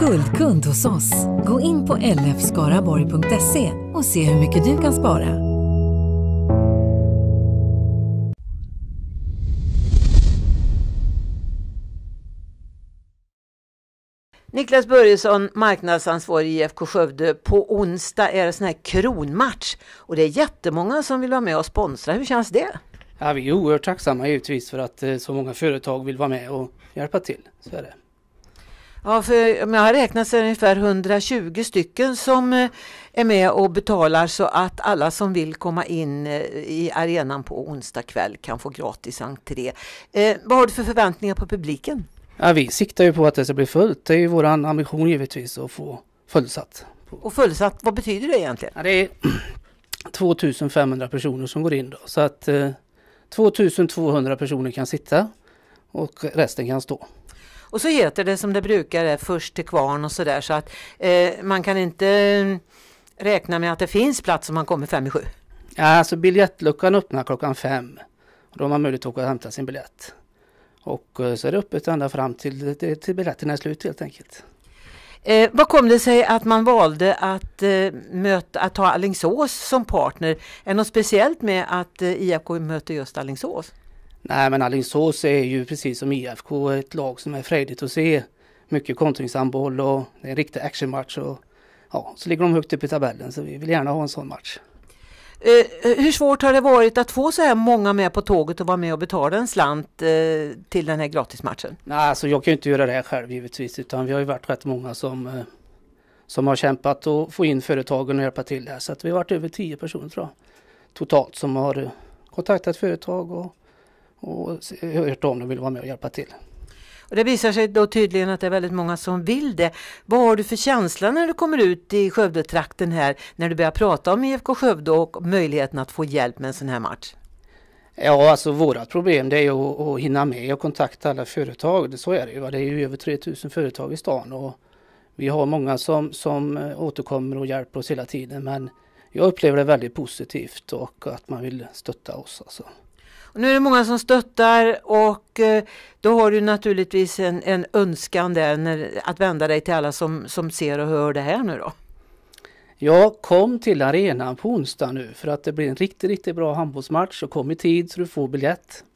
guldkund hos oss. Gå in på lfskaraborg.se och se hur mycket du kan spara. Niklas Börjesson, marknadsansvarig i IFK Skövde. På onsdag är det sån här kronmatch och det är jättemånga som vill vara med och sponsra. Hur känns det? Ja, vi är oerhört tacksamma givetvis för att eh, så många företag vill vara med och hjälpa till. Så är det. Ja, för om jag har räknat så är det ungefär 120 stycken som eh, är med och betalar så att alla som vill komma in eh, i arenan på onsdag kväll kan få gratis entré. Eh, vad har du för förväntningar på publiken? Ja, vi siktar ju på att det ska bli fullt. Det är ju vår ambition givetvis att få fullsatt. Och fullsatt, vad betyder det egentligen? Ja, det är 2500 personer som går in då. Så att eh, 2200 personer kan sitta och resten kan stå. Och så heter det som det brukar är först till kvarn och sådär så att eh, man kan inte eh, räkna med att det finns plats om man kommer fem i sju? Ja, alltså biljettluckan öppnar klockan fem. Då har man möjlighet att åka och hämta sin biljett. Och eh, så är det öppet ända fram till, till biljetterna är slut helt enkelt. Eh, vad kom det sig att man valde att, eh, möta, att ha Allingsås som partner? Är det något speciellt med att eh, IFK möter just Allingsås? Nej, men Alingsås är ju precis som IFK ett lag som är frejdigt att se. Mycket kontringshandboll och det är en riktig actionmatch. Och, ja, så ligger de högt upp i tabellen så vi vill gärna ha en sån match. Eh, hur svårt har det varit att få så här många med på tåget och vara med och betala en slant eh, till den här gratismatchen? Nej, alltså jag kan ju inte göra det här själv givetvis utan vi har ju varit rätt många som, eh, som har kämpat och få in företagen och hjälpa till där. Så att vi har varit över tio personer tror jag, totalt som har eh, kontaktat företag och och hört om de vill vara med och hjälpa till. Och det visar sig då tydligen att det är väldigt många som vill det. Vad har du för känsla när du kommer ut i Skövdetrakten här, när du börjar prata om IFK Skövde och möjligheten att få hjälp med en sån här match? Ja, alltså vårat problem det är ju att hinna med och kontakta alla företag. Så är det ju. Det är ju över 3000 företag i stan och vi har många som, som eh, återkommer och hjälper oss hela tiden. Men jag upplever det väldigt positivt och att man vill stötta oss. Alltså. Och nu är det många som stöttar och eh, då har du naturligtvis en, en önskan där när, att vända dig till alla som, som ser och hör det här nu då. Ja, kom till arenan på onsdag nu för att det blir en riktigt, riktigt bra handbollsmatch och kom i tid så du får biljett.